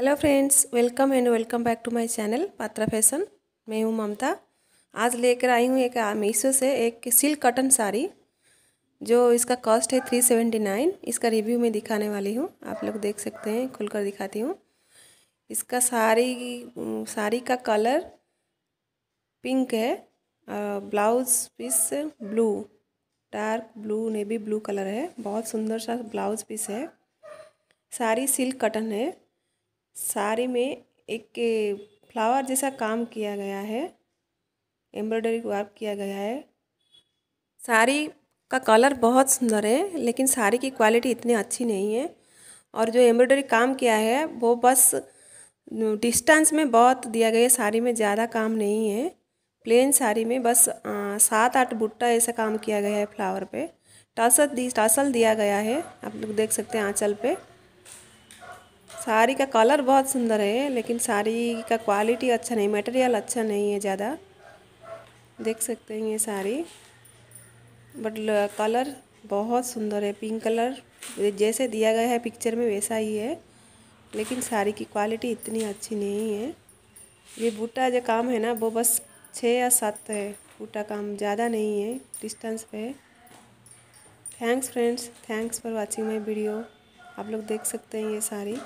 hello friends welcome and welcome back to my channel Patra fashion मैं हूं ममता आज लेकर आई हूं एक मीशो से एक सिल्क कॉटन साड़ी जो इसका कॉस्ट है थ्री सेवेंटी नाइन इसका रिव्यू मैं दिखाने वाली हूं आप लोग देख सकते हैं खुलकर दिखाती हूं इसका साड़ी साड़ी का कलर पिंक है blouse piece blue dark blue navy blue colour है बहुत सुंदर सा ब्लाउज़ पीस है साड़ी सिल्क कटन है साड़ी में एक फ्लावर जैसा काम किया गया है एम्ब्रॉयडरी वर्क किया गया है साड़ी का कलर बहुत सुंदर है लेकिन साड़ी की क्वालिटी इतनी अच्छी नहीं है और जो एम्ब्रॉयडरी काम किया है वो बस डिस्टेंस में बहुत दिया गया है साड़ी में ज़्यादा काम नहीं है प्लेन साड़ी में बस सात आठ बुट्टा ऐसा काम किया गया है फ्लावर पे टसल दी टसल दिया गया है आप लोग देख सकते हैं आँचल पर साड़ी का कलर बहुत सुंदर है लेकिन साड़ी का क्वालिटी अच्छा नहीं मटेरियल अच्छा नहीं है ज़्यादा देख सकते हैं ये साड़ी बट कलर बहुत सुंदर है पिंक कलर जैसे दिया गया है पिक्चर में वैसा ही है लेकिन साड़ी की क्वालिटी इतनी अच्छी नहीं है ये बूटा जो काम है ना वो बस छः या सात है बूटा काम ज़्यादा नहीं है डिस्टेंस पे thanks friends thanks for watching my video आप लोग देख सकते हैं ये साड़ी